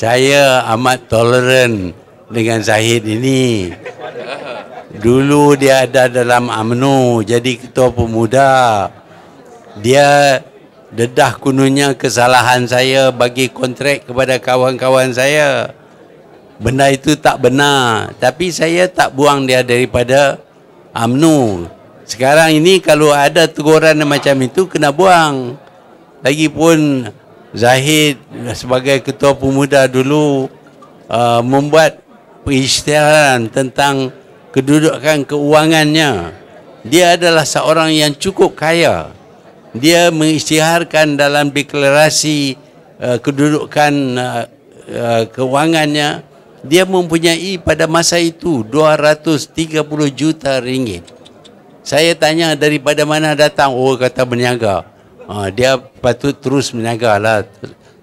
saya amat toleran dengan Zahid ini. Dulu dia ada dalam UMNO jadi ketua pemuda. Dia dedah kununya kesalahan saya bagi kontrak kepada kawan-kawan saya. Benda itu tak benar. Tapi saya tak buang dia daripada UMNO. Sekarang ini kalau ada teguran macam itu kena buang. Lagipun Zahid sebagai ketua pemuda dulu uh, membuat perisytiharan tentang kedudukan keuangannya. Dia adalah seorang yang cukup kaya. Dia mengisytiharkan dalam deklarasi uh, kedudukan uh, uh, keuangannya. Dia mempunyai pada masa itu 230 juta ringgit. Saya tanya daripada mana datang? Oh kata berniaga. Ha, dia patut terus menyagalah.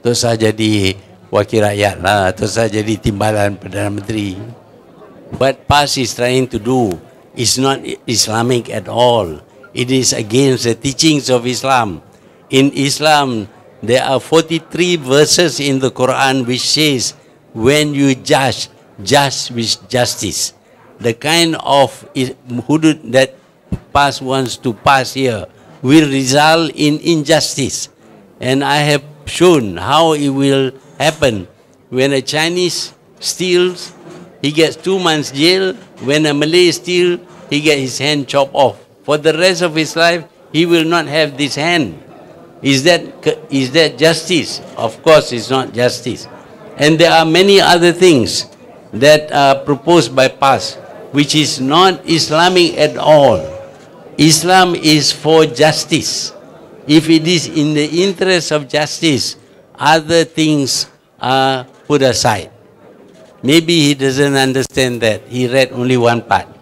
Tak usah jadi wakil rakyat lah. Tak usah jadi timbalan Perdana Menteri. What PAS is trying to do is not Islamic at all. It is against the teachings of Islam. In Islam, there are 43 verses in the Quran which says, when you judge, judge with justice. The kind of hudud that PAS wants to pass here will result in injustice. And I have shown how it will happen. When a Chinese steals, he gets two months jail. When a Malay steals, he gets his hand chopped off. For the rest of his life, he will not have this hand. Is that, is that justice? Of course, it's not justice. And there are many other things that are proposed by PAS, which is not Islamic at all. Islam is for justice. If it is in the interest of justice, other things are put aside. Maybe he doesn't understand that. He read only one part.